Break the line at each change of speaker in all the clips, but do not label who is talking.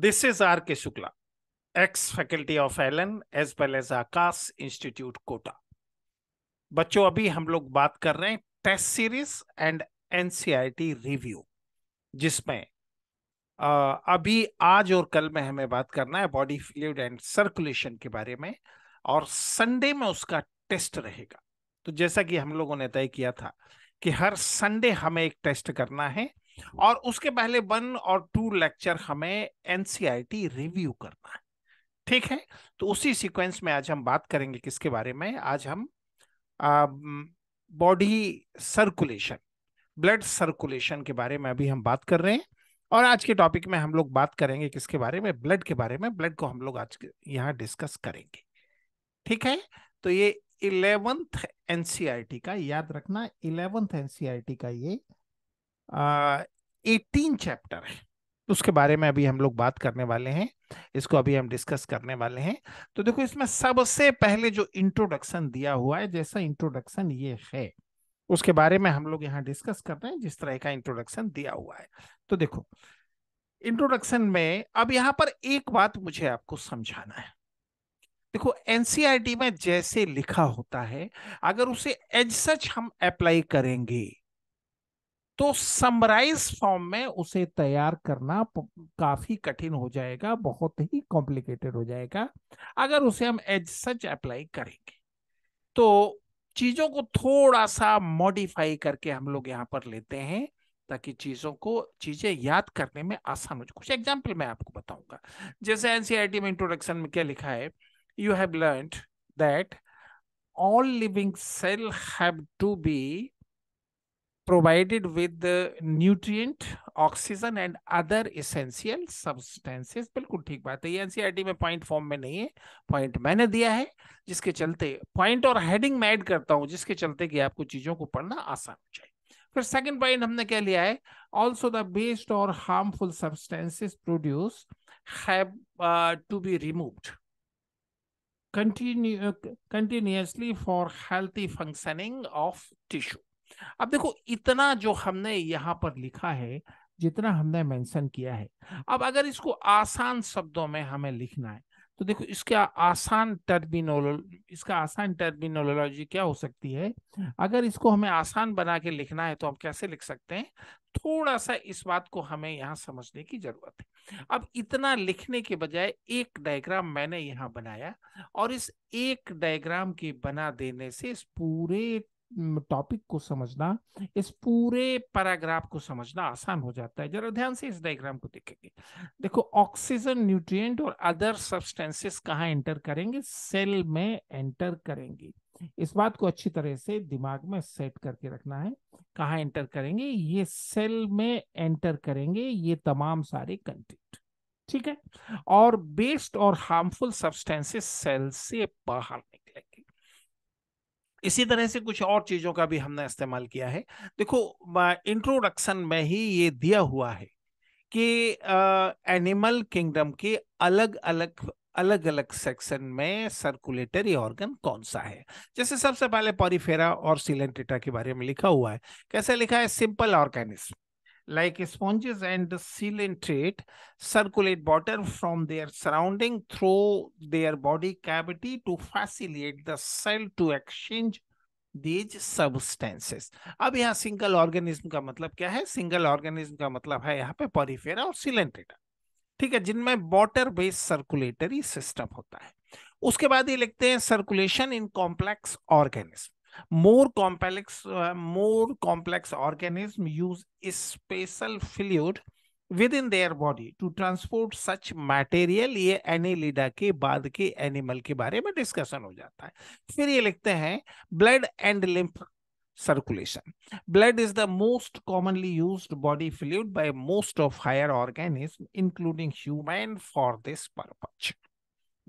This is R.K. Shukla, ex-faculty of Allen as well as Akash Institute, Kota. बच्चों अभी हम लोग बात कर रहे हैं test series and T review जिसमें अभी आज और कल में हमें बात करना है बॉडी फ्लूड एंड सर्कुलेशन के बारे में और संडे में उसका टेस्ट रहेगा तो जैसा कि हम लोगों ने तय किया था कि हर संडे हमें एक टेस्ट करना है हम्म। और उसके पहले वन और टू लेक्चर हमें एनसीआईटी e रिव्यू करना है ठीक है तो उसी सीक्वेंस में आज हम बात करेंगे किसके बारे में आज हम बॉडी सर्कुलेशन ब्लड सर्कुलेशन के बारे में अभी हम बात कर रहे हैं और आज के टॉपिक में हम लोग बात करेंगे किसके बारे में ब्लड के बारे में ब्लड को हम लोग आज यहाँ डिस्कस करेंगे ठीक है तो ये इलेवेंथ एनसीआरटी e का याद रखना इलेवेंथ एनसीआरटी e का ये एटीन चैप्टर है उसके बारे में अभी हम लोग बात करने वाले हैं इसको अभी हम डिस्कस करने वाले हैं तो देखो इसमें सबसे पहले जो इंट्रोडक्शन दिया हुआ है जैसा इंट्रोडक्शन ये है उसके बारे में हम लोग यहाँ डिस्कस कर रहे हैं जिस तरह का इंट्रोडक्शन दिया हुआ है तो देखो इंट्रोडक्शन में अब यहाँ पर एक बात मुझे आपको समझाना है देखो एनसीईआरटी e में जैसे लिखा होता है अगर उसे एज सच हम अप्लाई करेंगे तो समराइज फॉर्म में उसे तैयार करना काफी कठिन हो जाएगा बहुत ही कॉम्प्लिकेटेड हो जाएगा अगर उसे हम एज सच अप्लाई करेंगे तो चीजों को थोड़ा सा मॉडिफाई करके हम लोग यहाँ पर लेते हैं ताकि चीजों को चीजें याद करने में आसान हो जाए कुछ एग्जाम्पल मैं आपको बताऊंगा जैसे एनसीआरटी e में इंट्रोडक्शन में क्या लिखा है you have learn that all living cell have to be provided with nutrient oxygen and other essential substances बिल्कुल ठीक बात है ये एनसीईआरटी e में पॉइंट फॉर्म में नहीं है पॉइंट मैंने दिया है जिसके चलते पॉइंट और हेडिंग मैं ऐड करता हूँ जिसके चलते कि आपको चीजों को पढ़ना आसान हो जाए फिर सेकेंड पॉइंट हमने क्या लिया है ऑल्सो द बेस्ट और harmful substances produce have to be removed continuously for healthy functioning of tissue अब देखो इतना जो हमने यहाँ पर लिखा है जितना हमने मेंशन किया है अब अगर इसको आसान शब्दों में हमें लिखना है तो देखो इसका आसान टर्मिनोलो इसका आसान टर्मिनोलॉजी क्या हो सकती है अगर इसको हमें आसान बना के लिखना है तो हम कैसे लिख सकते हैं थोड़ा सा इस बात को हमें यहाँ समझने की जरूरत है अब इतना लिखने के बजाय एक डायग्राम मैंने यहाँ बनाया और इस एक डायग्राम के बना देने से इस पूरे टॉपिक को समझना इस पूरे पैराग्राफ को समझना आसान हो जाता है जरा ध्यान से इस डायग्राम को देखेंगे देखो ऑक्सीजन न्यूट्रिएंट और अदर सब्सटेंसेस कहाँ एंटर करेंगे सेल में एंटर करेंगे इस बात को अच्छी तरह से दिमाग में सेट करके रखना है कहाँ एंटर करेंगे ये सेल में एंटर करेंगे ये तमाम सारे कंटेंट ठीक है और बेस्ट और हार्मफुल सब्सटेंसेस सेल से बाहर इसी तरह से कुछ और चीजों का भी हमने इस्तेमाल किया है देखो इंट्रोडक्शन में ही ये दिया हुआ है कि एनिमल किंगडम के अलग अलग अलग अलग सेक्शन में सर्कुलेटरी ऑर्गन कौन सा है जैसे सबसे पहले पॉरीफेरा और सिलेंटेटा के बारे में लिखा हुआ है कैसे लिखा है simple organism like sponges and ciliate circulate water from their surrounding through their body cavity to facilitate the cell to exchange these substances अब यहाँ सिंगल ऑर्गेनिज्म का मतलब क्या है सिंगल ऑर्गेनिज्म का मतलब है यहाँ पे पॉरीफेरा और सिलेंटेटा ठीक है जिनमें वाटर बेस्ड सर्कुलेटरी सिस्टम होता है उसके बाद ये लिखते हैं circulation in complex organism more complex uh, more complex organism use a special fluid within their body to transport such material ये annelida के बाद के animal के बारे में discussion हो जाता है फिर ये लिखते हैं blood and lymph circulation blood is the most commonly used body fluid by most of higher organism including human for this purpose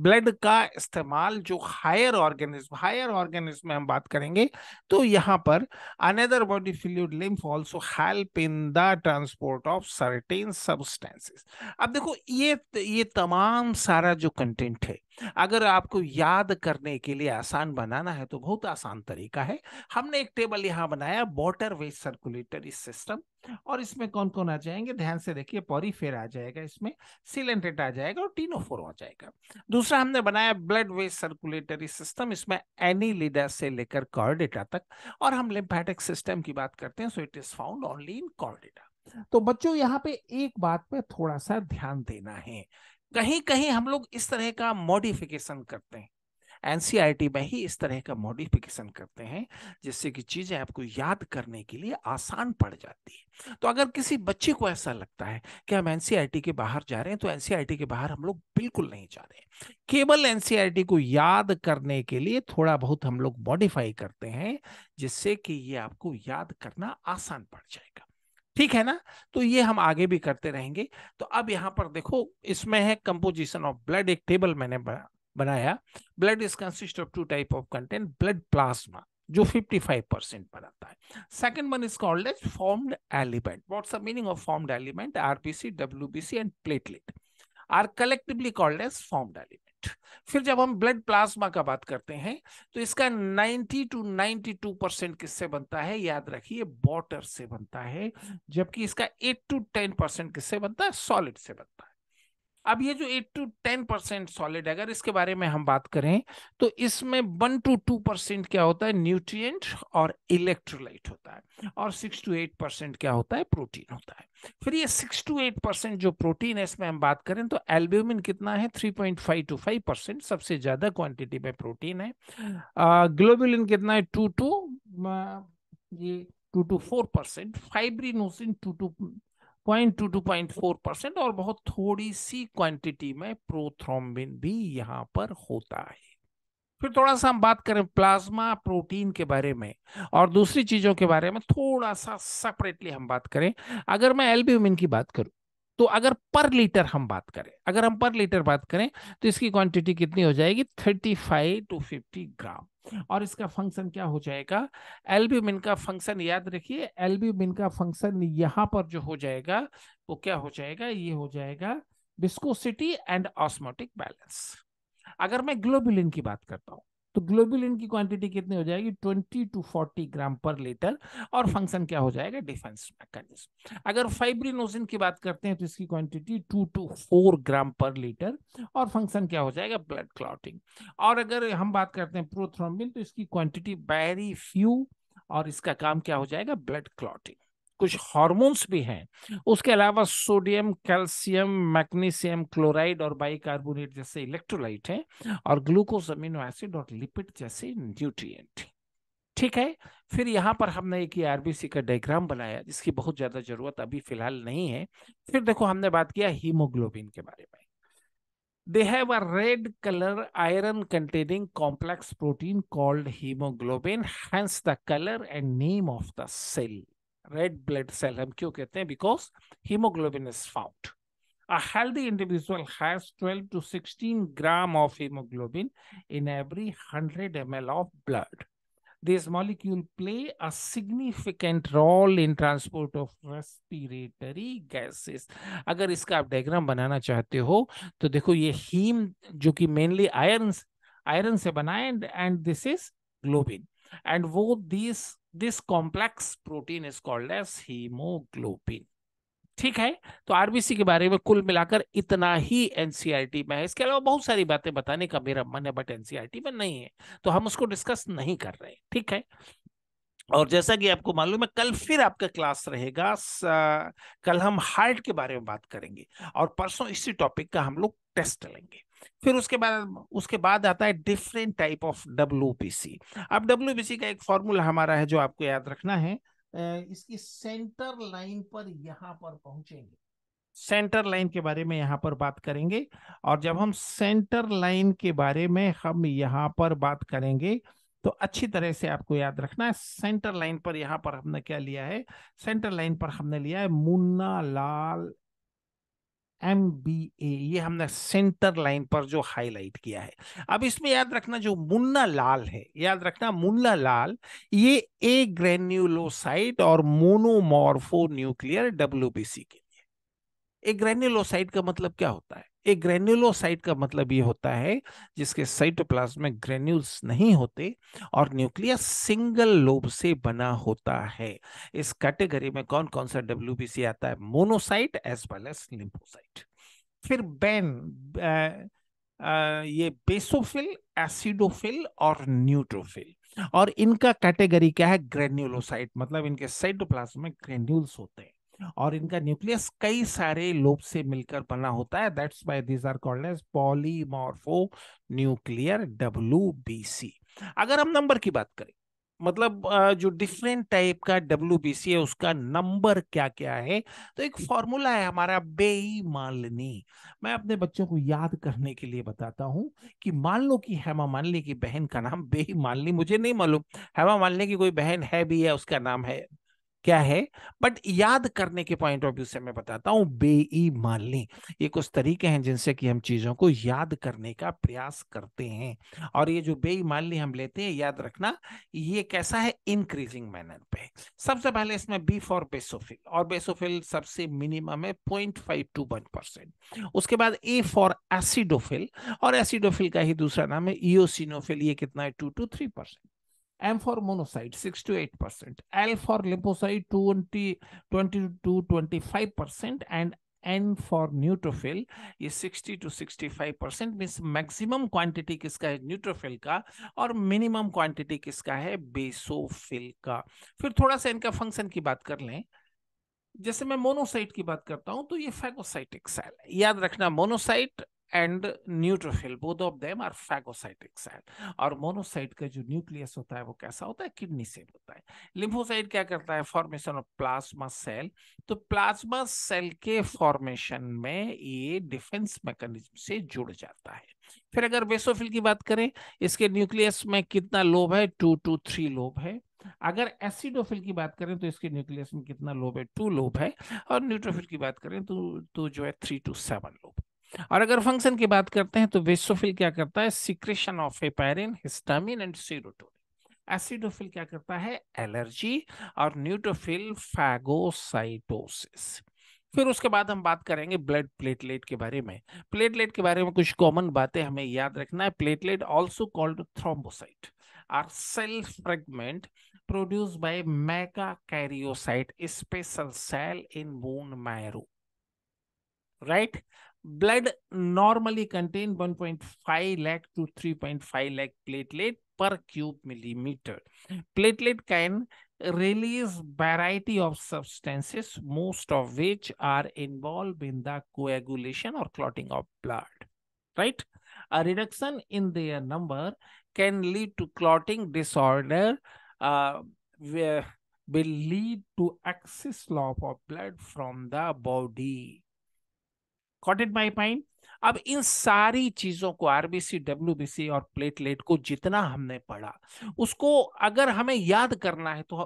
blood का इस्तेमाल जो हायर ऑर्गेनिज्म हायर ऑर्गेनिज्म में हम बात करेंगे तो यहाँ पर another body fluid lymph also help in the transport of certain substances अब देखो ये ये तमाम सारा जो कंटेंट है अगर आपको याद करने के लिए आसान बनाना है तो बहुत आसान तरीका है हमने एक टेबल यहाँ बनाया वॉटर वेज सर्कुलेटरी सिस्टम और इसमें कौन कौन आ जाएंगे ध्यान से देखिए पॉरीफेर आ जाएगा इसमें सिलेंटेट आ जाएगा और टीनोफोर आ जाएगा दूसरा हमने बनाया ब्लड वेस्ट सर्कुलेटरी सिस्टम इसमें एनी लिडर से लेकर कॉर्डेटा तक और हम लिम्फेटिक सिस्टम की बात करते हैं so it is found only in Chordata तो बच्चों यहाँ पे एक बात पे थोड़ा सा ध्यान देना है कहीं कहीं हम लोग इस तरह का मॉडिफिकेशन करते हैं एनसीईआरटी e में ही इस तरह का मॉडिफिकेशन करते हैं जिससे कि चीज़ें आपको याद करने के लिए आसान पड़ जाती है तो अगर किसी बच्चे को ऐसा लगता है कि हम एनसीईआरटी e के बाहर जा रहे हैं तो एनसीईआरटी e के बाहर हम लोग बिल्कुल नहीं जा रहे हैं केवल एनसीईआरटी को याद करने के लिए थोड़ा बहुत हम लोग मॉडिफाई करते हैं जिससे कि ये आपको याद करना आसान पड़ जाएगा ठीक है ना तो ये हम आगे भी करते रहेंगे तो अब यहाँ पर देखो इसमें है कंपोजिशन ऑफ ब्लड एक टेबल मैंने बनाया blood is consist of two type of content blood plasma जो 55 परसेंट बनाता है second one is called as formed element what's the meaning of formed element RBC WBC and platelet are collectively called as formed element correct फिर जब हम blood plasma का बात करते हैं तो इसका 90 टू 92 परसेंट किससे बनता है याद रखिए वॉटर से बनता है जबकि इसका 8 टू 10 परसेंट किससे बनता है सॉलिड से बनता है अब ये जो eight to ten percent solid अगर इसके बारे में हम बात करें तो इसमें वन टू टू परसेंट क्या होता है न्यूट्रिएंट और इलेक्ट्रोलाइट होता है और सिक्स टू एट परसेंट क्या होता है प्रोटीन होता है फिर ये सिक्स टू एट परसेंट जो प्रोटीन है इसमें हम बात करें तो एल्ब्यूमिन कितना है three point five to five percent सबसे ज्यादा क्वांटिटी में प्रोटीन है ग्लोबुलिन कितना है टू टू ये two to four percent fibrinogen two to point two to point four percent और बहुत थोड़ी सी क्वांटिटी में प्रोथ्रोम्बिन भी यहाँ पर होता है फिर थोड़ा सा हम बात करें प्लाज्मा प्रोटीन के बारे में और दूसरी चीजों के बारे में थोड़ा सा सेपरेटली हम बात करें अगर मैं एल्ब्यूमिन की बात करूं तो अगर पर लीटर हम बात करें अगर हम पर लीटर बात करें तो इसकी क्वांटिटी कितनी हो जाएगी thirty five to fifty gram और इसका फंक्शन क्या हो जाएगा एल्ब्यूमिन का फंक्शन याद रखिए एल्ब्यूमिन का फंक्शन यहाँ पर जो हो जाएगा वो क्या हो जाएगा ये हो जाएगा विस्कोसिटी एंड ऑस्मोटिक बैलेंस अगर मैं ग्लोबुलिन की बात करता हूँ तो ग्लोबुलिन की क्वांटिटी कितनी हो जाएगी 20 टू 40 ग्राम पर लीटर और फंक्शन क्या हो जाएगा डिफेंस मैकेनिज्म अगर फाइब्रिनोजिन की बात करते हैं तो इसकी क्वांटिटी 2 टू 4 ग्राम पर लीटर और फंक्शन क्या हो जाएगा ब्लड क्लॉटिंग और अगर हम बात करते हैं प्रोथ्रोम्बिन तो इसकी क्वांटिटी वेरी फ्यू और इसका काम क्या हो जाएगा ब्लड क्लॉटिंग कुछ हार्मोन्स भी हैं उसके अलावा सोडियम कैल्शियम मैग्नीशियम क्लोराइड और बाइकार्बोनेट जैसे इलेक्ट्रोलाइट हैं और ग्लूकोज अमीनो एसिड और लिपिड जैसे न्यूट्रिएंट ठीक है फिर यहाँ पर हमने एक आरबीसी का डायग्राम बनाया जिसकी बहुत ज्यादा जरूरत अभी फिलहाल नहीं है फिर देखो हमने बात किया हीमोग्लोबिन के बारे में दे है a red color iron containing complex protein called hemoglobin hence the color and name of the red blood cell हम क्यों कहते हैं because hemoglobin is found a healthy individual has 12 to 16 gram of hemoglobin in every 100 ml of blood this molecule play a significant role in transport of respiratory gases अगर इसका आप diagram बनाना चाहते हो तो देखो ये हीम जो कि मेनली आयरन आयरन से बना and and this is globin and वो this this complex protein is called as hemoglobin ठीक है तो आरबीसी के बारे में कुल मिलाकर इतना ही एनसीआरटी e में है इसके अलावा बहुत सारी बातें बताने का मेरा मन है बट एनसीआरटी e में नहीं है तो हम उसको डिस्कस नहीं कर रहे ठीक है और जैसा कि आपको मालूम है कल फिर आपका क्लास रहेगा कल हम हार्ट के बारे में बात करेंगे और परसों इसी टॉपिक का हम लोग टेस्ट लेंगे फिर उसके बाद उसके बाद आता है डिफरेंट टाइप ऑफ डब्ल्यू अब डब्ल्यू का एक फॉर्मूला हमारा है जो आपको याद रखना है इसकी सेंटर लाइन पर यहाँ पर पहुंचेंगे सेंटर लाइन के बारे में यहाँ पर बात करेंगे और जब हम सेंटर लाइन के बारे में हम यहाँ पर बात करेंगे तो अच्छी तरह से आपको याद रखना है सेंटर लाइन पर यहाँ पर हमने क्या लिया है सेंटर लाइन पर हमने लिया है Munna Lal M B A ये हमने सेंटर लाइन पर जो हाईलाइट किया है अब इसमें याद रखना जो मुन्ना लाल है याद रखना मुन्ना लाल ये ए ग्रेन्यूलोसाइड और मोनोमोरफो न्यूक्लियर डब्ल्यू के एक ग्रेन्युलोसाइट का मतलब क्या होता है एक ग्रेन्युलोसाइट का मतलब ये होता है जिसके साइटोप्लाज्म में ग्रेन्यूल्स नहीं होते और न्यूक्लियस सिंगल लोब से बना होता है इस कैटेगरी में कौन कौन सा डब्ल्यू आता है monocyte as well as lymphocyte फिर बैन ये बेसोफिल एसिडोफिल और न्यूट्रोफिल और इनका कैटेगरी क्या है ग्रेन्यूलोसाइट मतलब इनके साइटोप्लाज्म में ग्रेन्यूल्स होते हैं और इनका न्यूक्लियस कई सारे लोब से मिलकर बना होता है that's why this are called as polymorphonuclear W अगर हम नंबर की बात करें मतलब जो डिफरेंट टाइप का डब्ल्यू है उसका नंबर क्या क्या है तो एक फॉर्मूला है हमारा बेई मालनी मैं अपने बच्चों को याद करने के लिए बताता हूँ कि मान लो कि हेमा मालनी की बहन का नाम बेई मालनी मुझे नहीं मालूम हेमा मालनी की कोई बहन है भी है उसका नाम है क्या है बट याद करने के पॉइंट ऑफ व्यू से मैं बताता हूँ बेईमानी ये कुछ तरीके हैं जिनसे कि हम चीज़ों को याद करने का प्रयास करते हैं और ये जो बेईमानी हम लेते हैं याद रखना ये कैसा है इंक्रीजिंग मैनर पे सबसे पहले इसमें बी फॉर बेसोफिल और बेसोफिल सबसे मिनिमम है point five to one percent उसके बाद ए फॉर एसिडोफिल और एसिडोफिल का ही दूसरा नाम है ईओसिनोफिल ये कितना है two to three percent M for monocyte 6 to 8 percent, L for lymphocyte, 20, 20 to 25 percent, and N for neutrophil is 60 to 65 percent means maximum quantity किसका है न्यूट्रोफिल का और मिनिमम क्वांटिटी किसका है बेसोफिल का फिर थोड़ा सा इनका फंक्शन की बात कर लें जैसे मैं मोनोसाइट की बात करता हूं तो ये फैगोसाइटिक सेल है याद रखना monocyte and neutrophil both of them are phagocytic cell और मोनोसाइट का जो न्यूक्लियस होता है वो कैसा होता है किडनी सेल होता है लिम्फोसाइट क्या करता है फॉर्मेशन ऑफ प्लाज्मा सेल तो प्लाज्मा सेल के फॉर्मेशन में ये डिफेंस मैकेनिज्म से जुड़ जाता है फिर अगर बेसोफिल की बात करें इसके न्यूक्लियस में कितना लोब है टू टू थ्री लोब है अगर एसिडोफिल की बात करें तो इसके न्यूक्लियस में कितना लोब है टू लोब है और न्यूट्रोफिल की बात करें तो तो जो है थ्री टू सेवन लोब और अगर फंक्शन की बात करते हैं तो वेसोफिल क्या करता है secretion of heparin histamine and serotonin acidophil क्या करता है एलर्जी और न्यूट्रोफिल फैगोसाइटोसिस फिर उसके बाद हम बात करेंगे ब्लड प्लेटलेट के बारे में प्लेटलेट के बारे में कुछ कॉमन बातें हमें याद रखना है platelet also called thrombocyte are cell fragment produce by megakaryocyte special cell in bone marrow right blood normally contain 1.5 lakh to 3.5 lakh platelet per cube millimeter. Platelet can release variety of substances, most of which are involved in the coagulation or clotting of blood, right? A reduction in their number can lead to clotting disorder, uh, where will lead to excess loss of blood from the body got it my माइपाइन अब इन सारी चीजों को RBC W और platelet को जितना हमने पढ़ा उसको अगर हमें याद करना है तो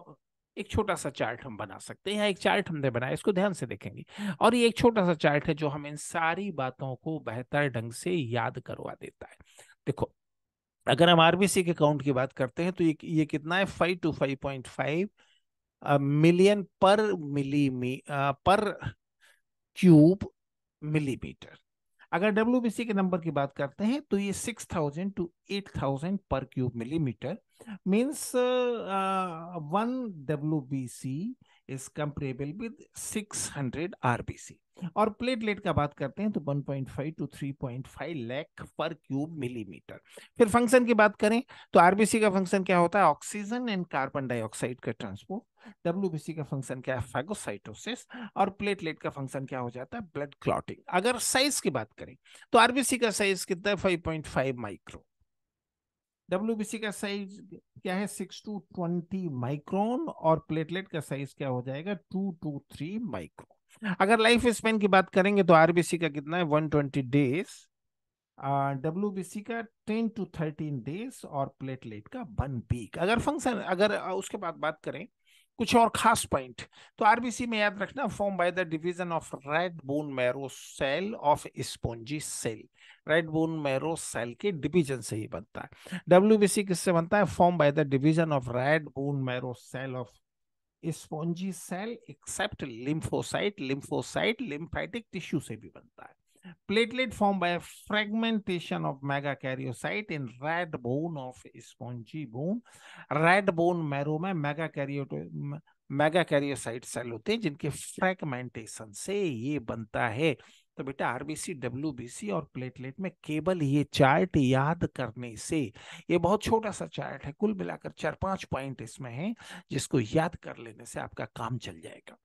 एक छोटा सा चार्ट हम बना सकते हैं एक चार्ट हमने बनाया इसको ध्यान से देखेंगे और ये एक छोटा सा चार्ट है जो हम इन सारी बातों को बेहतर ढंग से याद करवा देता है देखो अगर हम आरबीसी के काउंट की बात करते हैं तो ये ये कितना है five to five point five million per milli per cube millimetre अगर डब्ल्यू के नंबर की बात करते हैं तो ये six thousand to eight thousand per cube millimetre means one W B C is comparable with six hundred RBC और platelet का बात करते हैं तो 1.5 टू 3.5 लाख पर क्यूब मिलीमीटर फिर फंक्शन की बात करें तो आरबीसी का फंक्शन क्या होता है ऑक्सीजन एंड कार्बन डाइऑक्साइड का ट्रांसपोर्ट डब्ल्यूबीसी का फंक्शन क्या है फैगोसाइटोसिस और प्लेटलेट का फंक्शन क्या हो जाता है ब्लड क्लॉटिंग अगर साइज की बात करें तो आरबीसी का साइज कितना है 5.5 माइक्रो डब्ल्यूबीसी का साइज क्या है सिक्स टू ट्वेंटी माइक्रोन और प्लेटलेट का साइज क्या हो जाएगा टू टू थ्री माइक्रोन अगर लाइफ स्पेन की बात करेंगे तो आरबीसी का कितना है 120 डेज डब्ल्यूबीसी का 10 टू 13 डेज और प्लेटलेट का वन वीक अगर फंक्शन अगर उसके बाद बात करें कुछ और खास पॉइंट तो आरबीसी में याद रखना form by the division of red bone marrow cell of spongy cell red bone marrow cell के डिवीजन से ही बनता है डब्ल्यूबीसी किससे बनता है form by the division of red bone marrow cell of spongy cell except lymphocyte lymphocyte lymphatic tissue से भी बनता है platelet form by fragmentation of megakaryocyte in red bone of spongy bone red bone marrow में mega कैरियोटो mega megakaryocyte cell होते हैं जिनके fragmentation से ये बनता है तो बेटा आरबीसी सी और प्लेटलेट में केवल ये चार्ट याद करने से ये बहुत छोटा सा चार्ट है कुल मिलाकर चार पांच पॉइंट इसमें है जिसको याद कर लेने से आपका काम चल जाएगा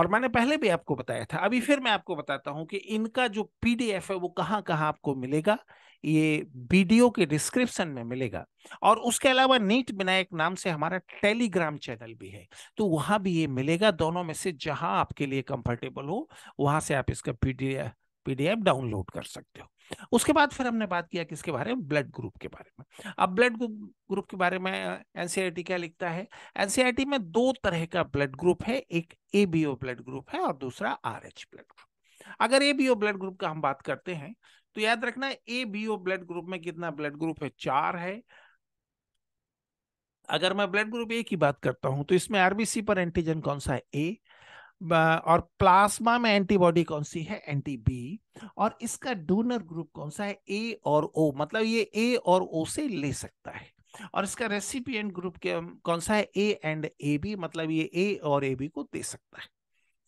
और मैंने पहले भी आपको बताया था अभी फिर मैं आपको बताता हूं कि इनका जो पीडीएफ है वो कहाँ कहाँ आपको मिलेगा ये वीडियो के डिस्क्रिप्शन में मिलेगा और उसके अलावा नीट विनायक नाम से हमारा टेलीग्राम चैनल भी है तो वहां भी ये मिलेगा दोनों में से जहां आपके लिए कंफर्टेबल हो वहां से आप इसका पीडीएफ पीडीएफ डाउनलोड कर सकते हो उसके बाद फिर हमने बात किया किसके बारे में ब्लड ग्रुप के बारे में अब ब्लड ग्रुप के बारे में एनसीईआरटी e क्या लिखता है एनसीईआरटी e में दो तरह का ब्लड ग्रुप है एक एबीओ ब्लड ग्रुप है और दूसरा आरएच ब्लड ग्रुप अगर एबीओ ब्लड ग्रुप का हम बात करते हैं तो याद रखना A B O blood group में कितना ब्लड ग्रुप है चार है अगर मैं ब्लड ग्रुप ए की बात करता हूं तो इसमें आरबीसी पर एंटीजन कौन सा है ए और प्लाज्मा में एंटीबॉडी कौन सी है एंटी बी और इसका डोनर ग्रुप कौन सा है ए और ओ मतलब ये ए और ओ से ले सकता है और इसका रेसिपिएंट ग्रुप कौन सा है ए एंड ए बी मतलब ये ए और ए बी को दे सकता है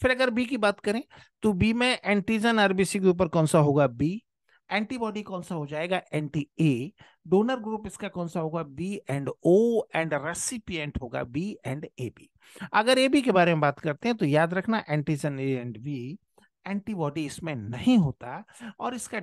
फिर अगर बी की बात करें तो बी में एंटीजन आरबीसी के ऊपर कौन सा होगा बी एंटीबॉडी कौन सा हो जाएगा एंटी ए डोनर ग्रुप इसका कौन सा होगा B and O and recipient होगा बी एंड ए बी अगर ए बी के बारे में बात करते हैं तो याद रखना antigen A and B antibody इसमें नहीं होता और इसका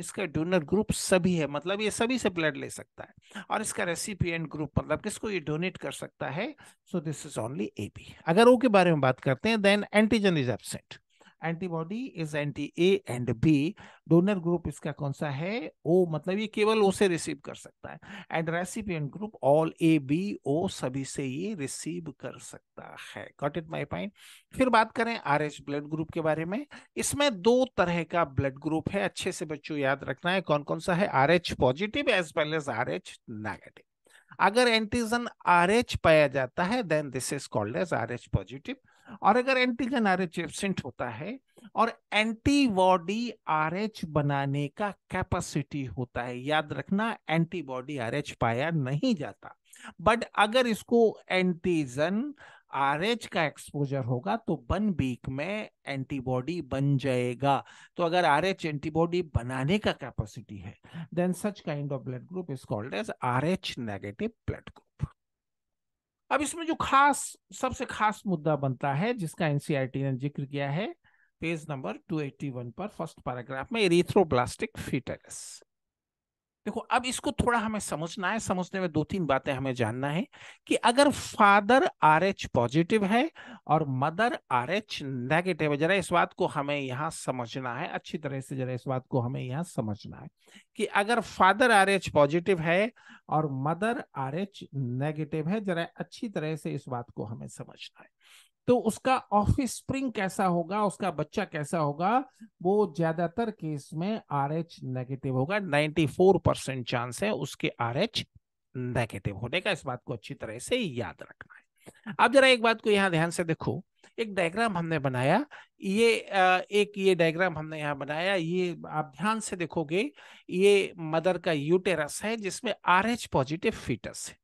इसका डोनर ग्रुप सभी है मतलब ये सभी से ब्लड ले सकता है और इसका रेसिपिएंट ग्रुप मतलब किसको ये डोनेट कर सकता है so this is only A B अगर ओ के बारे में बात करते हैं then antigen is absent antibody is anti A and B donor group इसका कौन सा है ओ मतलब ये केवल ओ से रिसीव कर सकता है and recipient group all A B O सभी से ये रिसीव कर सकता है गॉट इट माय पॉइंट फिर बात करें आर ब्लड ग्रुप के बारे में इसमें दो तरह का ब्लड ग्रुप है अच्छे से बच्चों याद रखना है कौन कौन सा है R H positive as well as R H negative अगर एंटीजन आर एच पाया जाता है then this is called as R H positive और अगर एंटीजन आर एच एबसेंट होता है और एंटीबॉडी आर एच बनाने का कैपेसिटी होता है याद रखना एंटीबॉडी आर एच पाया नहीं जाता बट अगर इसको एंटीजन आरएच का एक्सपोजर होगा तो बन बीक में एंटीबॉडी बन जाएगा तो अगर आरएच एंटीबॉडी बनाने का कैपेसिटी है then such kind of blood group is called as Rh negative blood group अब इसमें जो खास सबसे खास मुद्दा बनता है जिसका एनसीआरटी e ने जिक्र किया है पेज नंबर 281 पर फर्स्ट पैराग्राफ में एरिथ्रोब्लास्टिक फीटस देखो अब इसको थोड़ा हमें समझना है समझने में दो तीन बातें हमें जानना है कि अगर फादर आर एच पॉजिटिव है और मदर आर एच नेगेटिव है जरा इस बात को हमें यहाँ समझना है अच्छी तरह से जरा इस बात को हमें यहाँ समझना है कि अगर फादर आर एच पॉजिटिव है और मदर आर एच नेगेटिव है जरा अच्छी तरह से इस बात को हमें समझना है तो उसका ऑफिस स्प्रिंग कैसा होगा उसका बच्चा कैसा होगा वो ज्यादातर केस में आर एच नेगेटिव होगा 94 परसेंट चांस है उसके आर एच नेगेटिव होने का इस बात को अच्छी तरह से याद रखना है अब जरा एक बात को यहाँ ध्यान से देखो एक डायग्राम हमने बनाया ये एक ये डायग्राम हमने यहाँ बनाया ये आप ध्यान से देखोगे ये मदर का यूटेरस है जिसमें आर एच पॉजिटिव फीटस है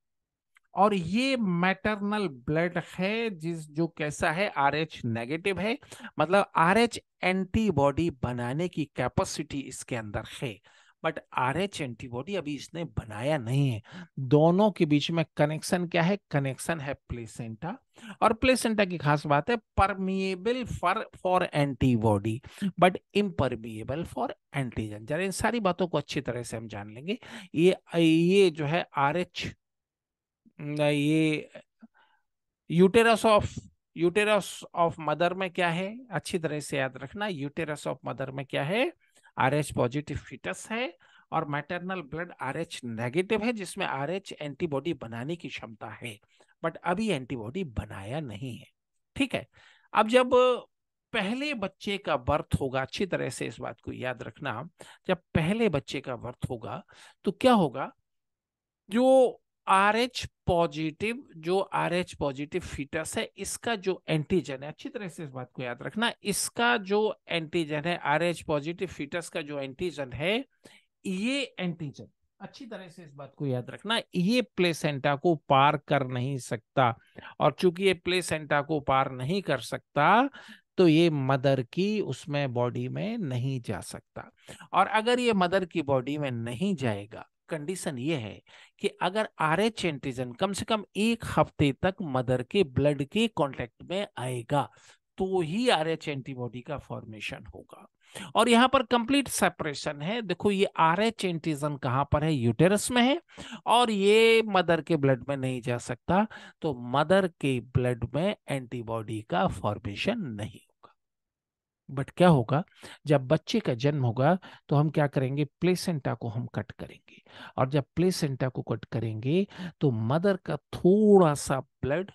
और ये मैटरनल ब्लड है जिस जो कैसा है आरएच नेगेटिव है मतलब आरएच एंटीबॉडी बनाने की कैपेसिटी इसके अंदर है बट आरएच एंटीबॉडी अभी इसने बनाया नहीं है दोनों के बीच में कनेक्शन क्या है कनेक्शन है प्लेसेंटा और प्लेसेंटा की खास बात है permeable for for antibody but impermeable for antigen जरा इन सारी बातों को अच्छी तरह से हम जान लेंगे ये ये जो है आरएच ये uterus of uterus of mother में क्या है अच्छी तरह से याद रखना यूटेरस ऑफ मदर में क्या है आर एच पॉजिटिव फिटस है और maternal blood R H negative है जिसमें आर एच एंटीबॉडी बनाने की क्षमता है बट अभी एंटीबॉडी बनाया नहीं है ठीक है अब जब पहले बच्चे का बर्थ होगा अच्छी तरह से इस बात को याद रखना जब पहले बच्चे का बर्थ होगा तो क्या होगा जो आर एच पॉजिटिव जो आर एच पॉजिटिव फीटस है इसका जो एंटीजन है अच्छी तरह से इस बात को याद रखना इसका जो एंटीजन है आर एच पॉजिटिव फीटस का जो एंटीजन है ये एंटीजन अच्छी तरह से इस बात को याद रखना ये प्लेसेंटा को पार कर नहीं सकता और चूंकि ये प्लेसेंटा को पार नहीं कर सकता तो ये मदर की उसमें बॉडी में नहीं जा सकता और अगर ये मदर की बॉडी में नहीं जाएगा कंडीशन ये है कि अगर आर एच एंटीजन कम से कम एक हफ्ते तक मदर के ब्लड के कांटेक्ट में आएगा तो ही आर एच एंटीबॉडी का फॉर्मेशन होगा और यहाँ पर कंप्लीट सेपरेशन है देखो ये आर एच एंटीजन कहाँ पर है यूटेरस में है और ये मदर के ब्लड में नहीं जा सकता तो मदर के ब्लड में एंटीबॉडी का फॉर्मेशन नहीं बट क्या होगा जब बच्चे का जन्म होगा तो हम क्या करेंगे प्लेसेंटा को हम कट करेंगे और जब प्लेसेंटा को कट करेंगे तो मदर का थोड़ा सा ब्लड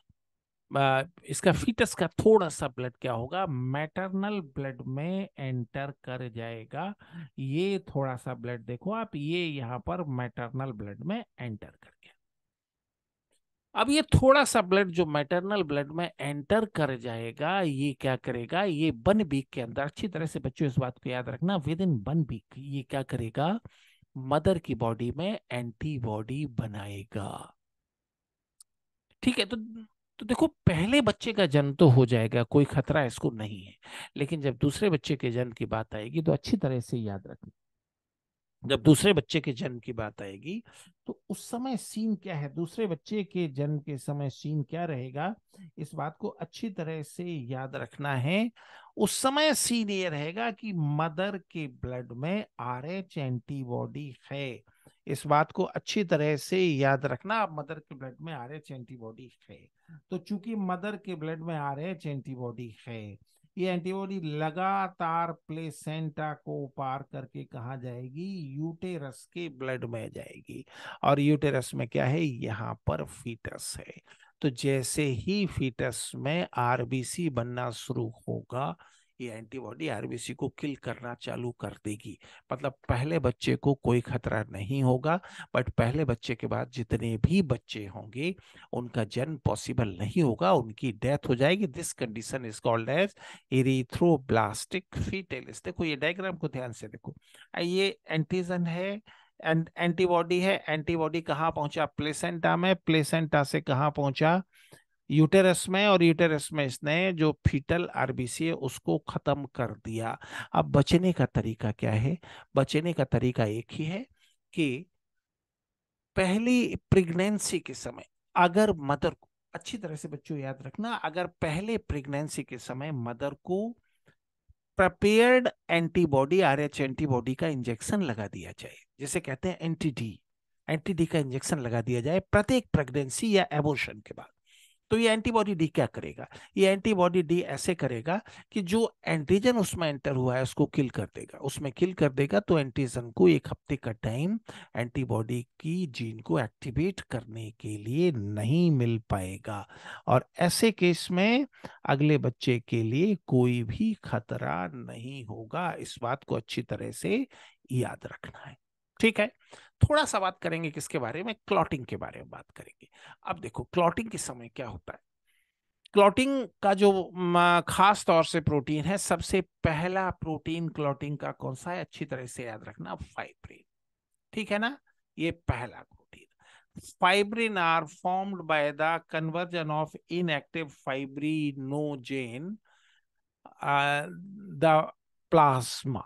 इसका फीटस का थोड़ा सा ब्लड क्या होगा मैटरनल ब्लड में एंटर कर जाएगा ये थोड़ा सा ब्लड देखो आप ये यहाँ पर मैटरनल ब्लड में एंटर कर गया अब ये थोड़ा सा ब्लड जो मैटरनल ब्लड में एंटर कर जाएगा ये क्या करेगा ये वन वीक के अंदर अच्छी तरह से बच्चों इस बात को याद रखना विद इन वन वीक ये क्या करेगा मदर की बॉडी में एंटीबॉडी बनाएगा ठीक है तो तो देखो पहले बच्चे का जन्म तो हो जाएगा कोई खतरा इसको नहीं है लेकिन जब दूसरे बच्चे के जन्म की बात आएगी तो अच्छी तरह से याद रखना जब दूसरे बच्चे के जन्म की बात आएगी तो उस समय सीन क्या है दूसरे बच्चे के जन्म के समय सीन क्या रहेगा इस बात को अच्छी तरह से याद रखना है उस समय सीन ये रहेगा कि मदर के ब्लड में आर एच एंटीबॉडी है इस बात को अच्छी तरह से याद रखना आप मदर के ब्लड में आर एच एंटीबॉडी है तो चूंकि मदर के ब्लड में आर एच एंटीबॉडी है ये एंटीबॉडी लगातार प्लेसेंटा को पार करके कहा जाएगी यूटेरस के ब्लड में जाएगी और यूटेरस में क्या है यहाँ पर फीटस है तो जैसे ही फीटस में आरबीसी बनना शुरू होगा ये एंटीबॉडी आरबीसी को किल करना चालू कर देगी मतलब पहले बच्चे को कोई खतरा नहीं होगा बट पहले बच्चे के बाद जितने भी बच्चे होंगे उनका जन्म पॉसिबल नहीं होगा उनकी डेथ हो जाएगी this condition is called as erythroblastic fetalis देखो ये डायग्राम को ध्यान से देखो ये एंटीजन है एंड एंटीबॉडी है एंटीबॉडी कहाँ पहुंचा प्लेसेंटा में प्लेसेंटा से कहाँ पहुंचा यूटेरस में और यूटेरस में इसने जो फीटल आरबीसी है उसको खत्म कर दिया अब बचने का तरीका क्या है बचने का तरीका एक ही है कि पहली प्रेगनेंसी के समय अगर मदर को अच्छी तरह से बच्चों याद रखना अगर पहले प्रेगनेंसी के समय मदर को prepared antibody R H antibody का इंजेक्शन लगा दिया जाए जिसे कहते हैं एंटीडी एंटीडी का इंजेक्शन लगा दिया जाए प्रत्येक प्रेगनेंसी या एबोर्शन के बाद तो ये एंटीबॉडी डी क्या करेगा ये एंटीबॉडी डी ऐसे करेगा कि जो एंटीजन उसमें एंटर हुआ है उसको किल कर देगा उसमें किल कर देगा तो एंटीजन को एक हफ्ते का टाइम एंटीबॉडी की जीन को एक्टिवेट करने के लिए नहीं मिल पाएगा और ऐसे केस में अगले बच्चे के लिए कोई भी खतरा नहीं होगा इस बात को अच्छी तरह से याद रखना है ठीक है थोड़ा सा बात करेंगे किसके बारे में क्लॉटिंग के बारे में बात करेंगे अब देखो क्लॉटिंग के समय क्या होता है क्लॉटिंग का जो खास तौर से प्रोटीन है सबसे पहला प्रोटीन क्लॉटिंग का कौन सा है अच्छी तरह से याद रखना फाइब्रिन ठीक है ना ये पहला protein fibrin are formed by the conversion of inactive fibrinogen the plasma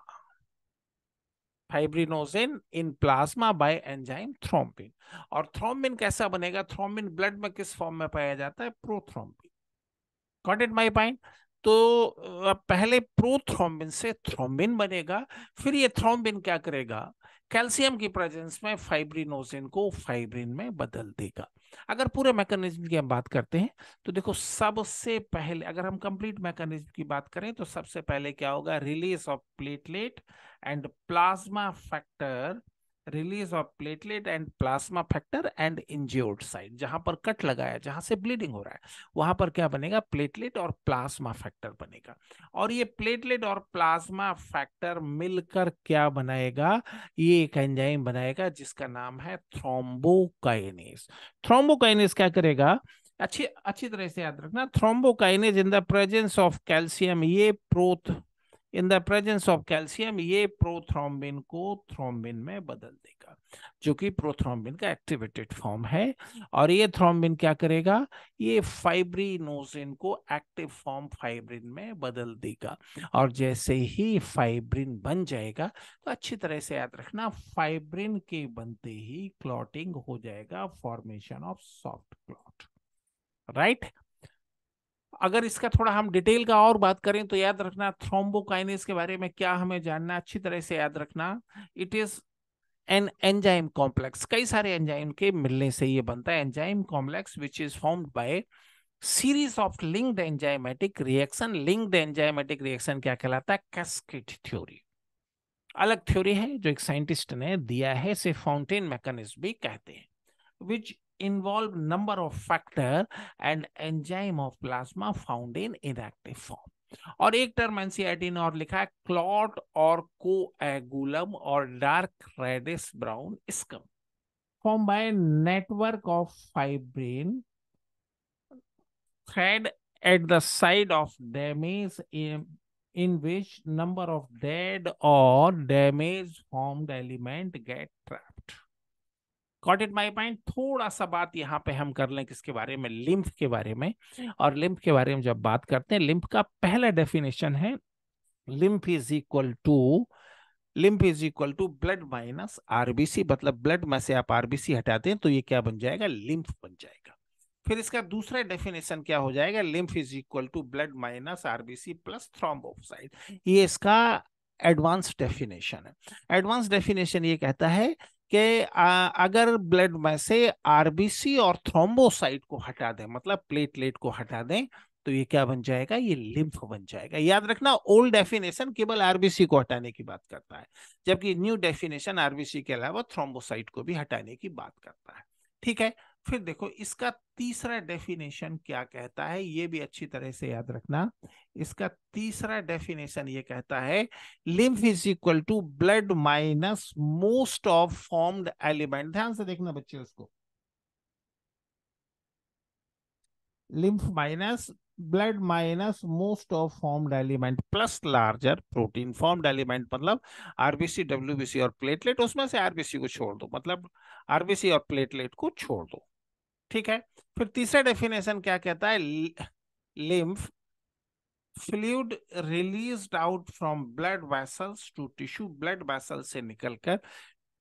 fibrinogen in plasma by enzyme thrombin और थ्रोम्बिन कैसा बनेगा थ्रोम्बिन ब्लड में किस फॉर्म में पाया जाता है prothrombin got it my point तो पहले प्रोथ्रोम्बिन से थ्रोम्बिन बनेगा फिर ये थ्रोम्बिन क्या करेगा कैल्शियम की प्रेजेंस में फाइब्रिनोसिन को फाइब्रिन में बदल देगा अगर पूरे मैकेनिज्म की हम बात करते हैं तो देखो सबसे पहले अगर हम कंप्लीट मैकेनिज्म की बात करें तो सबसे पहले क्या होगा release of platelet and plasma factor release of platelet and plasma factor and injured site जहां पर कट लगाया जहां से ब्लीडिंग हो रहा है वहां पर क्या बनेगा प्लेटलेट और प्लाज्मा फैक्टर बनेगा और ये प्लेटलेट और प्लाज्मा फैक्टर मिलकर क्या बनाएगा ये एक एंजाइम बनाएगा जिसका नाम है थ्रोम्बोकाइनेस थ्रोम्बोकाइनेस क्या करेगा अच्छी अच्छी तरह से याद रखना thrombokinase in the presence of calcium ये proth in the presence of calcium ये प्रोथ्रोम्बिन को थ्रोम्बिन में बदल देगा जो कि प्रोथ्रोम्बिन का एक्टिवेटेड फॉर्म है और ये थ्रोम्बिन क्या करेगा ये फाइब्रिनोसिन को एक्टिव फॉर्म फाइब्रिन में बदल देगा और जैसे ही फाइब्रिन बन जाएगा तो अच्छी तरह से याद रखना फाइब्रिन के बनते ही क्लॉटिंग हो जाएगा formation of soft clot right right? अगर इसका थोड़ा हम डिटेल का और बात करें तो याद रखना थ्रोम्बोकाइनेस के बारे में क्या हमें जानना अच्छी तरह से याद रखना it is an enzyme complex कई सारे एंजाइम के मिलने से ये बनता है enzyme complex which is formed by series of linked enzymatic reaction linked enzymatic reaction क्या कहलाता है कैस्केट थ्योरी अलग थ्योरी है जो एक साइंटिस्ट ने दिया है इसे फाउंटेन मैकेनिज्म भी कहते हैं विच involve number of factor and enzyme of plasma found in inactive form और एक टर्म एनसीआरटी ने और or है क्लॉट और कोएगुलम और dark reddish network of fibrin thread at the side of damage in, in which number of dead or damaged formed element get trapped. Got it my point थोड़ा सा बात यहाँ पे हम कर लें किसके बारे में लिम्फ के बारे में और लिम्फ के बारे में जब बात करते हैं लिम्फ का पहला डेफिनेशन है lymph is equal to lymph is equal to blood minus RBC मतलब ब्लड में से आप आरबीसी हटाते हैं तो ये क्या बन जाएगा लिम्फ बन जाएगा फिर इसका दूसरा डेफिनेशन क्या हो जाएगा lymph is equal to blood minus RBC plus thrombocyte ये इसका एडवांस डेफिनेशन है एडवांस डेफिनेशन ये कहता है कि अगर ब्लड में से आरबीसी और थ्रोम्बोसाइट को हटा दें मतलब प्लेटलेट को हटा दें तो ये क्या बन जाएगा ये लिम्फ बन जाएगा याद रखना ओल्ड डेफिनेशन केवल आरबीसी को हटाने की बात करता है जबकि न्यू डेफिनेशन आरबीसी के अलावा थ्रोम्बोसाइट को भी हटाने की बात करता है ठीक है फिर देखो इसका तीसरा डेफिनेशन क्या कहता है ये भी अच्छी तरह से याद रखना इसका तीसरा डेफिनेशन ये कहता है lymph is equal to blood minus most of formed element ध्यान से देखना बच्चे उसको lymph minus blood minus most of formed element plus larger protein formed element मतलब आरबीसी डब्ल्यूबीसी और प्लेटलेट उसमें से आरबीसी को छोड़ दो मतलब आरबीसी और प्लेटलेट को छोड़ दो ठीक है फिर तीसरा डेफिनेशन क्या कहता है lymph fluid release out from blood vessels to tissue blood vessel से निकलकर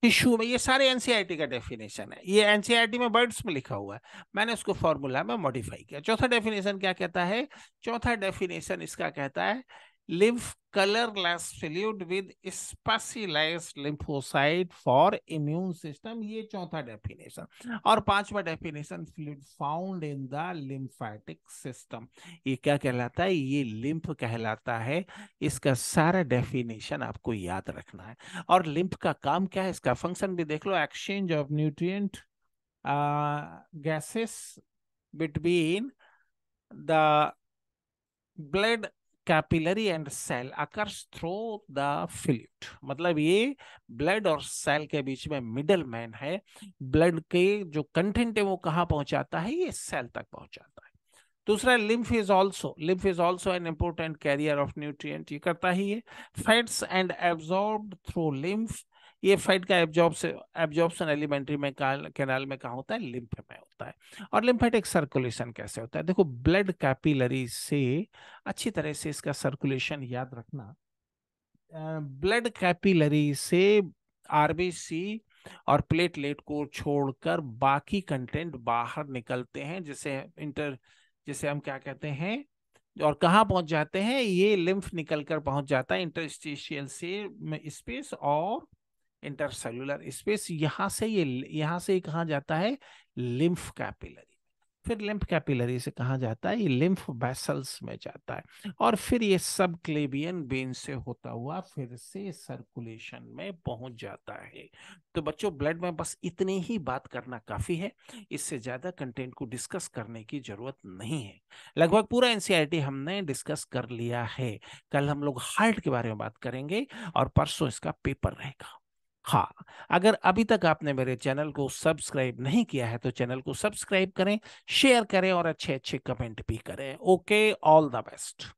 टिश्यू में ये सारे एनसीआरटी e का डेफिनेशन है ये एनसीआरटी e में बर्ड्स में लिखा हुआ है मैंने उसको फॉर्मूला में मॉडिफाई किया चौथा डेफिनेशन क्या कहता है चौथा डेफिनेशन इसका कहता है lymph colorless fluid with specialized lymphocyte for immune system ये चौथा डेफिनेशन और पांचवा definition fluid found in the lymphatic system ये क्या कहलाता है ये लिम्फ कहलाता है इसका सारा डेफिनेशन आपको याद रखना है और लिम्फ का काम क्या है इसका फंक्शन भी देख लो exchange of nutrient gases between the blood capillary and cell occurs through the fluid मतलब ये ब्लड और सेल के बीच में मिडल मैन है ब्लड के जो कंटेंट है वो कहाँ पहुंचाता है ये सेल तक पहुंचाता है दूसरा lymph is also lymph is also an important carrier of nutrient करता ही है fats and absorb through lymph ये फाइट का एब्जॉर्बन एलिमेंट्री में कैनाल में कहा होता है लिम्फ में होता है और लिम्फेटिक सर्कुलेशन कैसे होता है देखो ब्लड कैपिलरी से अच्छी तरह से इसका सर्कुलेशन याद रखना ब्लड uh, कैपिलरी से आरबीसी और प्लेटलेट को छोड़कर बाकी कंटेंट बाहर निकलते हैं जिसे इंटर जिसे हम क्या कहते हैं और कहाँ पहुंच जाते हैं ये लिम्फ निकलकर पहुंच जाता है इंटरस्टिशियल से स्पेस और इंटरसेलुलर स्पेस यहाँ से ये यहाँ से कहा जाता है लिम्फ कैपिलरी फिर लिम्फ कैपिलरी से कहा जाता है ये लिम्फ बेसल्स में जाता है और फिर ये सब क्लेबियन बेन से होता हुआ फिर से सर्कुलेशन में पहुंच जाता है तो बच्चों ब्लड में बस इतने ही बात करना काफ़ी है इससे ज़्यादा कंटेंट को डिस्कस करने की ज़रूरत नहीं है लगभग पूरा एनसीआरटी e हमने डिस्कस कर लिया है कल हम लोग हार्ट के बारे में बात करेंगे और परसों इसका पेपर रहेगा हाँ अगर अभी तक आपने मेरे चैनल को सब्सक्राइब नहीं किया है तो चैनल को सब्सक्राइब करें शेयर करें और अच्छे अच्छे कमेंट भी करें ओके ऑल द बेस्ट